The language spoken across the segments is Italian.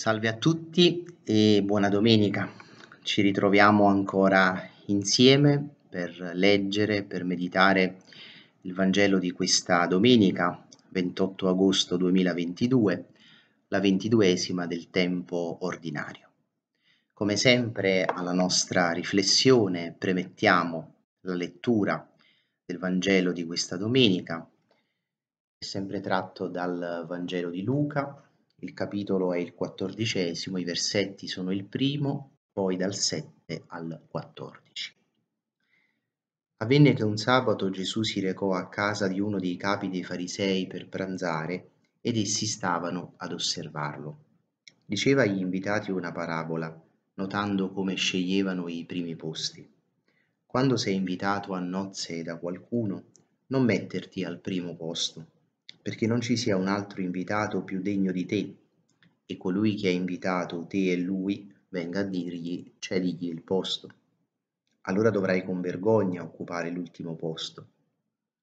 Salve a tutti e buona domenica. Ci ritroviamo ancora insieme per leggere, per meditare il Vangelo di questa domenica, 28 agosto 2022, la ventiduesima del tempo ordinario. Come sempre alla nostra riflessione premettiamo la lettura del Vangelo di questa domenica, sempre tratto dal Vangelo di Luca, il capitolo è il quattordicesimo, i versetti sono il primo, poi dal 7 al 14. Avvenne che un sabato Gesù si recò a casa di uno dei capi dei farisei per pranzare ed essi stavano ad osservarlo. Diceva agli invitati una parabola, notando come sceglievano i primi posti. Quando sei invitato a nozze da qualcuno, non metterti al primo posto perché non ci sia un altro invitato più degno di te, e colui che ha invitato te e lui venga a dirgli cedigli il posto. Allora dovrai con vergogna occupare l'ultimo posto.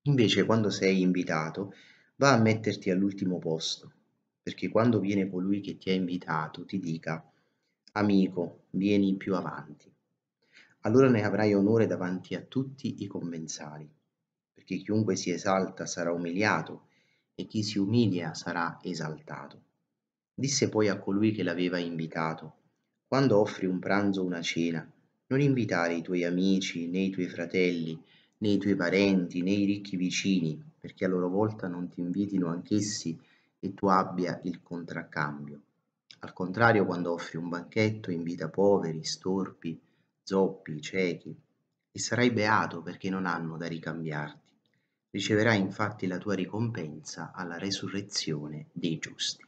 Invece quando sei invitato, va a metterti all'ultimo posto, perché quando viene colui che ti ha invitato ti dica, amico, vieni più avanti. Allora ne avrai onore davanti a tutti i commensali, perché chiunque si esalta sarà umiliato e chi si umilia sarà esaltato. Disse poi a colui che l'aveva invitato, quando offri un pranzo o una cena, non invitare i tuoi amici, né i tuoi fratelli, né i tuoi parenti, né i ricchi vicini, perché a loro volta non ti invitino anch'essi e tu abbia il contraccambio. Al contrario, quando offri un banchetto, invita poveri, storpi, zoppi, ciechi, e sarai beato perché non hanno da ricambiarti riceverai infatti la tua ricompensa alla resurrezione dei giusti.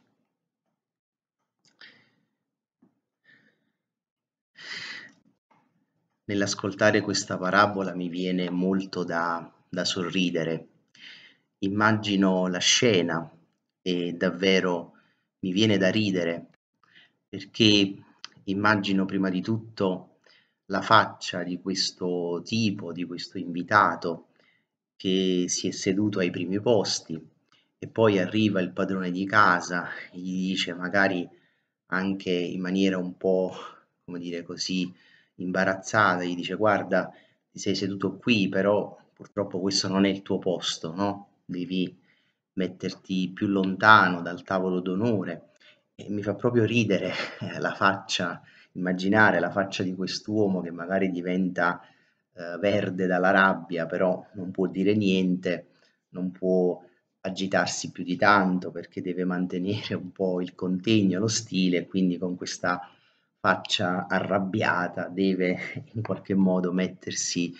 Nell'ascoltare questa parabola mi viene molto da, da sorridere. Immagino la scena e davvero mi viene da ridere perché immagino prima di tutto la faccia di questo tipo, di questo invitato che si è seduto ai primi posti e poi arriva il padrone di casa, gli dice magari anche in maniera un po', come dire così, imbarazzata, gli dice guarda, ti sei seduto qui, però purtroppo questo non è il tuo posto, no? Devi metterti più lontano dal tavolo d'onore. E mi fa proprio ridere la faccia, immaginare la faccia di quest'uomo che magari diventa eh, verde dalla rabbia, però non può dire niente, non può agitarsi più di tanto perché deve mantenere un po' il contegno, lo stile, quindi con questa faccia arrabbiata deve in qualche modo mettersi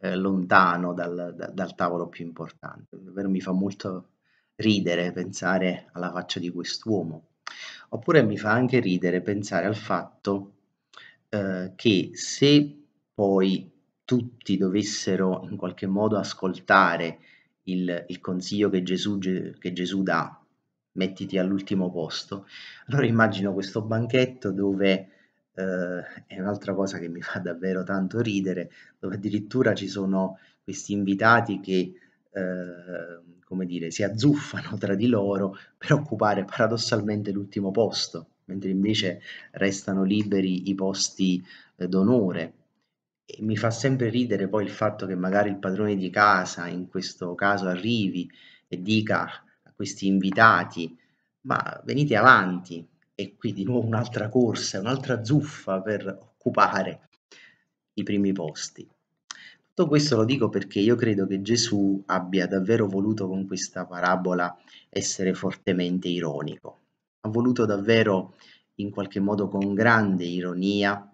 eh, lontano dal, da, dal, tavolo più importante. Davvero mi fa molto ridere pensare alla faccia di quest'uomo, oppure mi fa anche ridere pensare al fatto eh, che se poi tutti dovessero in qualche modo ascoltare il, il consiglio che Gesù, che Gesù dà, mettiti all'ultimo posto, allora immagino questo banchetto dove Uh, è un'altra cosa che mi fa davvero tanto ridere, dove addirittura ci sono questi invitati che, uh, come dire, si azzuffano tra di loro per occupare paradossalmente l'ultimo posto, mentre invece restano liberi i posti uh, d'onore. E mi fa sempre ridere poi il fatto che magari il padrone di casa, in questo caso, arrivi e dica a questi invitati: Ma venite avanti. E qui di nuovo un'altra corsa, un'altra zuffa per occupare i primi posti. Tutto questo lo dico perché io credo che Gesù abbia davvero voluto con questa parabola essere fortemente ironico. Ha voluto davvero, in qualche modo, con grande ironia,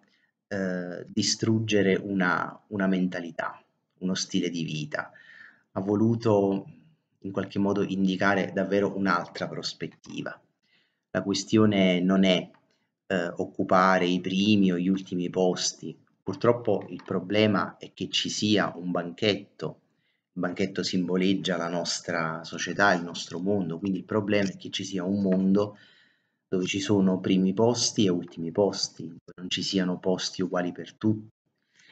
eh, distruggere una, una mentalità, uno stile di vita, ha voluto in qualche modo indicare davvero un'altra prospettiva. La questione non è eh, occupare i primi o gli ultimi posti, purtroppo il problema è che ci sia un banchetto, il banchetto simboleggia la nostra società, il nostro mondo, quindi il problema è che ci sia un mondo dove ci sono primi posti e ultimi posti, dove non ci siano posti uguali per tutti.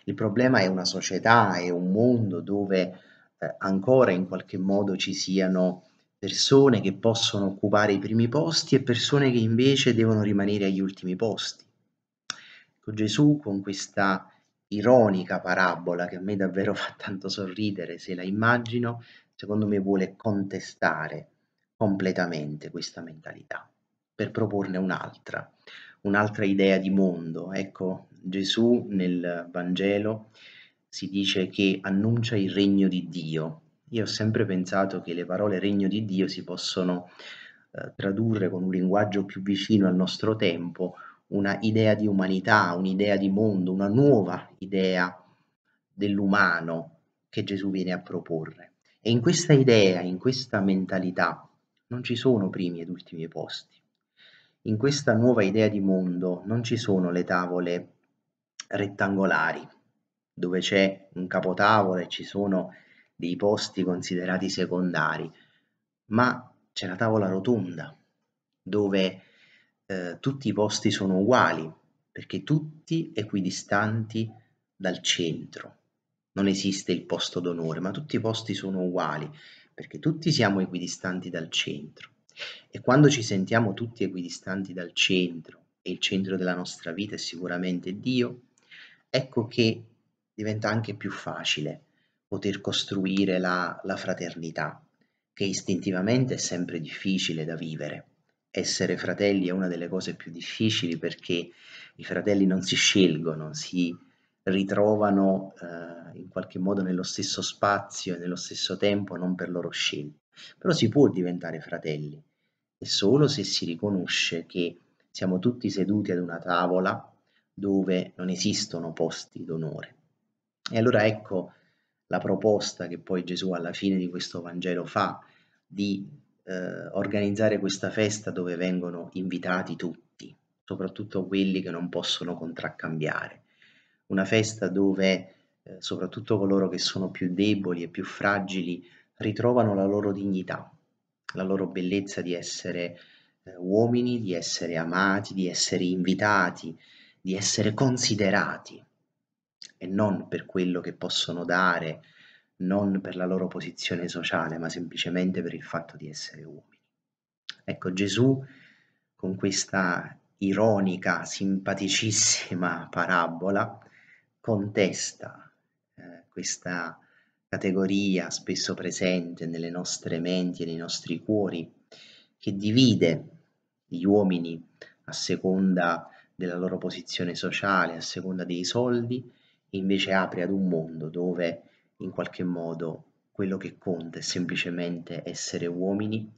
Il problema è una società, è un mondo dove eh, ancora in qualche modo ci siano persone che possono occupare i primi posti e persone che invece devono rimanere agli ultimi posti. Ecco, Gesù con questa ironica parabola che a me davvero fa tanto sorridere se la immagino, secondo me vuole contestare completamente questa mentalità per proporne un'altra, un'altra idea di mondo. Ecco, Gesù nel Vangelo si dice che annuncia il regno di Dio. Io ho sempre pensato che le parole regno di Dio si possono eh, tradurre con un linguaggio più vicino al nostro tempo, una idea di umanità, un'idea di mondo, una nuova idea dell'umano che Gesù viene a proporre. E in questa idea, in questa mentalità, non ci sono primi ed ultimi posti in questa nuova idea di mondo non ci sono le tavole rettangolari dove c'è un capotavola e ci sono dei posti considerati secondari, ma c'è la tavola rotonda dove eh, tutti i posti sono uguali perché tutti equidistanti dal centro. Non esiste il posto d'onore, ma tutti i posti sono uguali perché tutti siamo equidistanti dal centro. E quando ci sentiamo tutti equidistanti dal centro, e il centro della nostra vita è sicuramente Dio, ecco che diventa anche più facile poter costruire la, la fraternità, che istintivamente è sempre difficile da vivere. Essere fratelli è una delle cose più difficili perché i fratelli non si scelgono, si ritrovano eh, in qualche modo nello stesso spazio e nello stesso tempo, non per loro scelta. Però si può diventare fratelli e solo se si riconosce che siamo tutti seduti ad una tavola dove non esistono posti d'onore. E allora ecco la proposta che poi Gesù alla fine di questo Vangelo fa di eh, organizzare questa festa dove vengono invitati tutti, soprattutto quelli che non possono contraccambiare. Una festa dove eh, soprattutto coloro che sono più deboli e più fragili ritrovano la loro dignità, la loro bellezza di essere eh, uomini, di essere amati, di essere invitati, di essere considerati e non per quello che possono dare, non per la loro posizione sociale, ma semplicemente per il fatto di essere uomini. Ecco, Gesù con questa ironica, simpaticissima parabola contesta eh, questa categoria spesso presente nelle nostre menti e nei nostri cuori, che divide gli uomini a seconda della loro posizione sociale, a seconda dei soldi, e invece apre ad un mondo dove in qualche modo quello che conta è semplicemente essere uomini,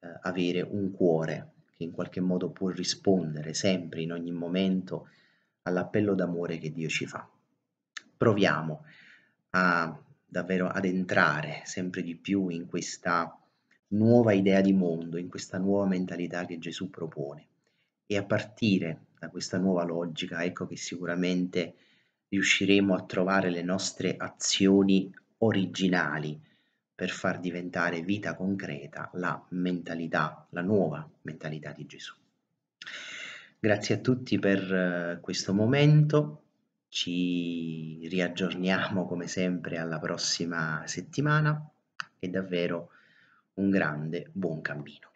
eh, avere un cuore che in qualche modo può rispondere sempre, in ogni momento, all'appello d'amore che Dio ci fa. Proviamo a davvero ad entrare sempre di più in questa nuova idea di mondo, in questa nuova mentalità che Gesù propone. E a partire da questa nuova logica, ecco che sicuramente riusciremo a trovare le nostre azioni originali per far diventare vita concreta la mentalità, la nuova mentalità di Gesù. Grazie a tutti per eh, questo momento, ci riaggiorniamo come sempre alla prossima settimana e davvero un grande buon cammino.